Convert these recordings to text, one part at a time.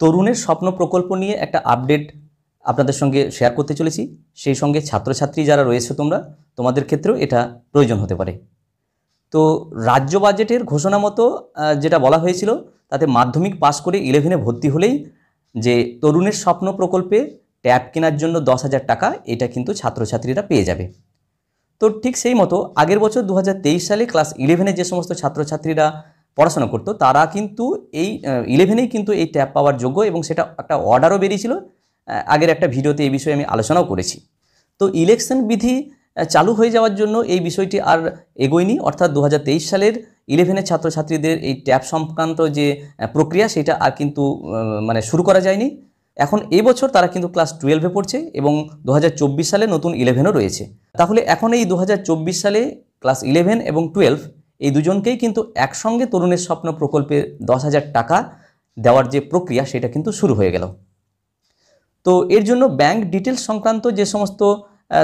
তরুণের স্বপ্ন প্রকল্প নিয়ে একটা আপডেট আপনাদের সঙ্গে শেয়ার করতে চলেছি সেই সঙ্গে ছাত্রছাত্রী যারা রয়েছে তোমরা তোমাদের ক্ষেত্রেও এটা প্রয়োজন হতে পারে তো রাজ্য বাজেটের ঘোষণা মতো যেটা বলা হয়েছিল তাতে মাধ্যমিক পাশ করে ইলেভেনে ভর্তি হলেই যে তরুণের স্বপ্ন প্রকল্পে ট্যাব কেনার জন্য দশ হাজার টাকা এটা কিন্তু ছাত্রছাত্রীরা পেয়ে যাবে তো ঠিক সেই মতো আগের বছর দু সালে ক্লাস ইলেভেনে যে সমস্ত ছাত্রছাত্রীরা পড়াশোনা করতো তারা কিন্তু এই ইলেভেনেই কিন্তু এই ট্যাপ পাওয়ার যোগ্য এবং সেটা একটা অর্ডারও বেরিয়েছিল আগের একটা ভিডিওতে এই বিষয়ে আমি আলোচনাও করেছি তো ইলেকশন বিধি চালু হয়ে যাওয়ার জন্য এই বিষয়টি আর এগোয়নি অর্থাৎ দু সালের ইলেভেনের ছাত্রছাত্রীদের এই ট্যাপ সংক্রান্ত যে প্রক্রিয়া সেটা আর কিন্তু মানে শুরু করা যায়নি এখন এবছর তারা কিন্তু ক্লাস টুয়েলভে পড়ছে এবং দু সালে নতুন ইলেভেনও রয়েছে তাহলে এখন এই দু সালে ক্লাস ইলেভেন এবং টুয়েলভ এই দুজনকেই কিন্তু একসঙ্গে তরুণের স্বপ্ন প্রকল্পে দশ হাজার টাকা দেওয়ার যে প্রক্রিয়া সেটা কিন্তু শুরু হয়ে গেল তো এর জন্য ব্যাংক ডিটেলস সংক্রান্ত যে সমস্ত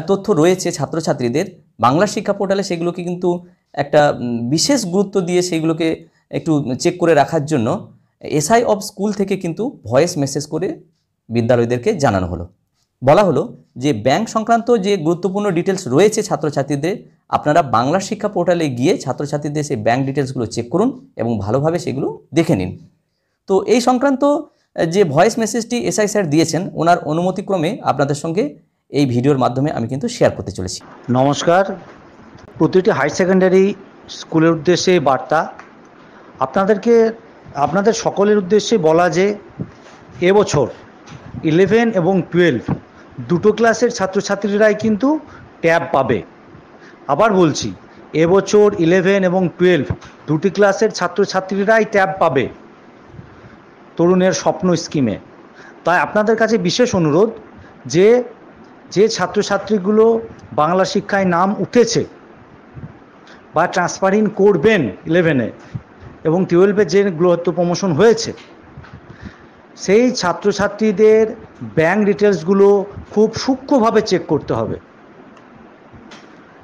তথ্য রয়েছে ছাত্রছাত্রীদের বাংলা শিক্ষা পোর্টালে সেগুলোকে কিন্তু একটা বিশেষ গুরুত্ব দিয়ে সেগুলোকে একটু চেক করে রাখার জন্য এসআই অফ স্কুল থেকে কিন্তু ভয়েস মেসেজ করে বিদ্যালয়দেরকে জানানো হলো বলা হলো যে ব্যাংক সংক্রান্ত যে গুরুত্বপূর্ণ ডিটেলস রয়েছে ছাত্রছাত্রীদের আপনারা বাংলা শিক্ষা পোর্টালে গিয়ে ছাত্রছাত্রীদের সেই ব্যাঙ্ক ডিটেলসগুলো চেক করুন এবং ভালোভাবে সেগুলো দেখে নিন তো এই সংক্রান্ত যে ভয়েস মেসেজটি এসআই স্যার দিয়েছেন ওনার অনুমতিক্রমে আপনাদের সঙ্গে এই ভিডিওর মাধ্যমে আমি কিন্তু শেয়ার করতে চলেছি নমস্কার প্রতিটি হায়ার সেকেন্ডারি স্কুলের উদ্দেশ্যে বার্তা আপনাদেরকে আপনাদের সকলের উদ্দেশ্যে বলা যে এবছর ইলেভেন এবং টুয়েলভ দুটো ক্লাসের ছাত্রছাত্রীরাই কিন্তু ট্যাব পাবে আবার বলছি এবছর ইলেভেন এবং টুয়েলভ দুটি ক্লাসের ছাত্রছাত্রীরাই ট্যাব পাবে তরুণের স্বপ্ন স্কিমে তাই আপনাদের কাছে বিশেষ অনুরোধ যে যে ছাত্রছাত্রীগুলো বাংলা শিক্ষায় নাম উঠেছে বা ট্রান্সফারিং করবেন ইলেভেনে এবং টুয়েলভে যে গ্রহত্ব প্রমোশন হয়েছে সেই ছাত্রছাত্রীদের ব্যাংক ডিটেলসগুলো খুব সূক্ষ্মভাবে চেক করতে হবে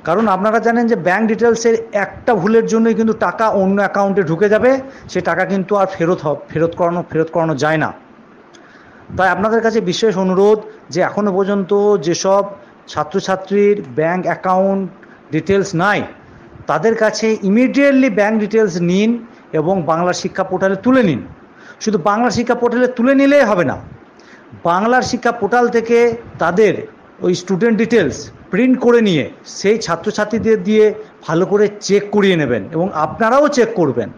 কারণ আপনারা জানেন যে ব্যাঙ্ক ডিটেলসের একটা ভুলের জন্যই কিন্তু টাকা অন্য অ্যাকাউন্টে ঢুকে যাবে সে টাকা কিন্তু আর ফেরত হবে ফেরত করানো ফেরত করানো যায় না তাই আপনাদের কাছে বিশেষ অনুরোধ যে এখনও পর্যন্ত যেসব ছাত্রছাত্রীর ব্যাঙ্ক অ্যাকাউন্ট ডিটেলস নাই তাদের কাছে ইমিডিয়েটলি ব্যাঙ্ক ডিটেলস নিন এবং বাংলার শিক্ষা পোর্টালে তুলে নিন শুধু বাংলা শিক্ষা পোর্টালে তুলে নিলেই হবে না বাংলার শিক্ষা পোর্টাল থেকে তাদের ওই স্টুডেন্ট ডিটেলস প্রিন্ট করে নিয়ে সেই ছাত্রছাত্রীদের দিয়ে ভালো করে চেক করিয়ে নেবেন এবং আপনারাও চেক করবেন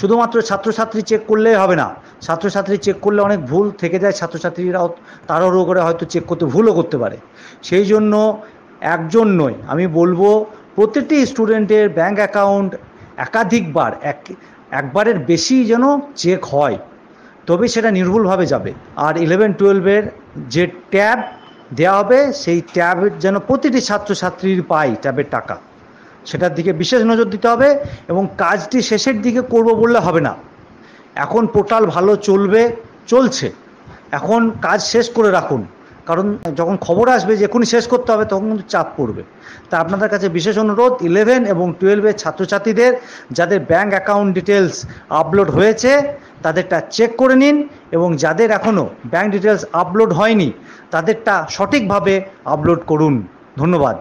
শুধুমাত্র ছাত্রছাত্রী চেক করলে হবে না ছাত্রছাত্রী চেক করলে অনেক ভুল থেকে যায় ছাত্রছাত্রীরাও তাড়াহুড়ো করে হয়তো চেক করতে ভুলও করতে পারে সেই জন্য একজন নয় আমি বলবো প্রতিটি স্টুডেন্টের ব্যাংক অ্যাকাউন্ট একাধিকবার এক একবারের বেশি যেন চেক হয় তবে সেটা নির্ভুলভাবে যাবে আর ইলেভেন টুয়েলভের যে ট্যাব দেওয়া হবে সেই ট্যাব যেন প্রতিটি ছাত্রছাত্রীর পায় ট্যাবের টাকা সেটার দিকে বিশেষ নজর দিতে হবে এবং কাজটি শেষের দিকে করব বললে হবে না এখন পোর্টাল ভালো চলবে চলছে এখন কাজ শেষ করে রাখুন কারণ যখন খবর আসবে যে এখনই শেষ করতে হবে তখন কিন্তু চাপ পড়বে তা আপনাদের কাছে বিশেষ অনুরোধ ইলেভেন এবং টুয়েলভের ছাত্রছাত্রীদের যাদের ব্যাঙ্ক অ্যাকাউন্ট ডিটেলস আপলোড হয়েছে তাদেরটা চেক করে নিন এবং যাদের এখনও ব্যাঙ্ক ডিটেলস আপলোড হয়নি তাদেরটা সঠিকভাবে আপলোড করুন ধন্যবাদ